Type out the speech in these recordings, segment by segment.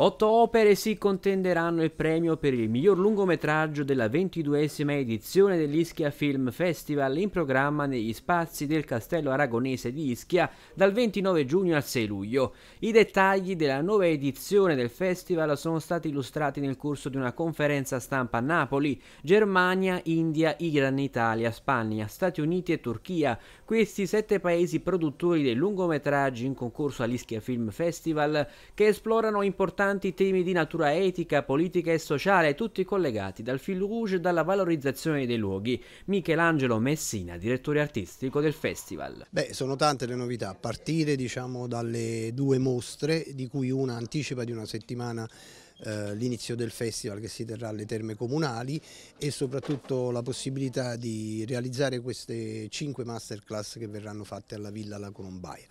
Otto opere si contenderanno il premio per il miglior lungometraggio della 22esima edizione dell'Ischia Film Festival in programma negli spazi del Castello Aragonese di Ischia dal 29 giugno al 6 luglio. I dettagli della nuova edizione del festival sono stati illustrati nel corso di una conferenza stampa a Napoli, Germania, India, Iran, Italia, Spagna, Stati Uniti e Turchia. Questi sette paesi produttori dei lungometraggi in concorso all'Ischia Film Festival che esplorano importanti importanti temi di natura etica, politica e sociale, tutti collegati dal fil rouge e dalla valorizzazione dei luoghi. Michelangelo Messina, direttore artistico del festival. Beh, sono tante le novità, a partire diciamo, dalle due mostre, di cui una anticipa di una settimana eh, l'inizio del festival che si terrà alle terme comunali e soprattutto la possibilità di realizzare queste cinque masterclass che verranno fatte alla Villa La Colombaia.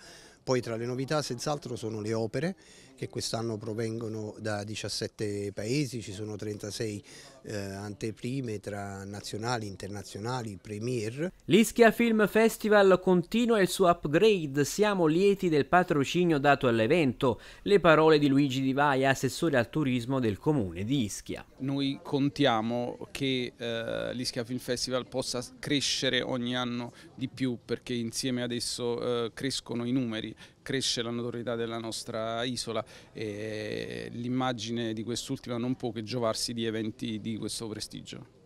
Poi tra le novità senz'altro sono le opere che quest'anno provengono da 17 paesi, ci sono 36 eh, anteprime tra nazionali, internazionali, premier. L'Ischia Film Festival continua il suo upgrade, siamo lieti del patrocinio dato all'evento. Le parole di Luigi Di Vaia, assessore al turismo del comune di Ischia. Noi contiamo che eh, l'Ischia Film Festival possa crescere ogni anno di più perché insieme adesso eh, crescono i numeri cresce la notorietà della nostra isola e l'immagine di quest'ultima non può che giovarsi di eventi di questo prestigio.